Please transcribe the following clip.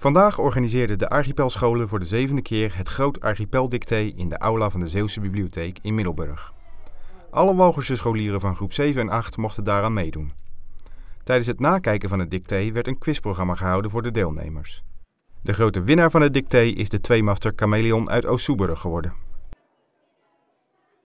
Vandaag organiseerden de Archipelscholen voor de zevende keer het Groot Archipeldicté in de aula van de Zeeuwse Bibliotheek in Middelburg. Alle Walgerse scholieren van groep 7 en 8 mochten daaraan meedoen. Tijdens het nakijken van het dicté werd een quizprogramma gehouden voor de deelnemers. De grote winnaar van het dicté is de tweemaster Chameleon uit oost geworden.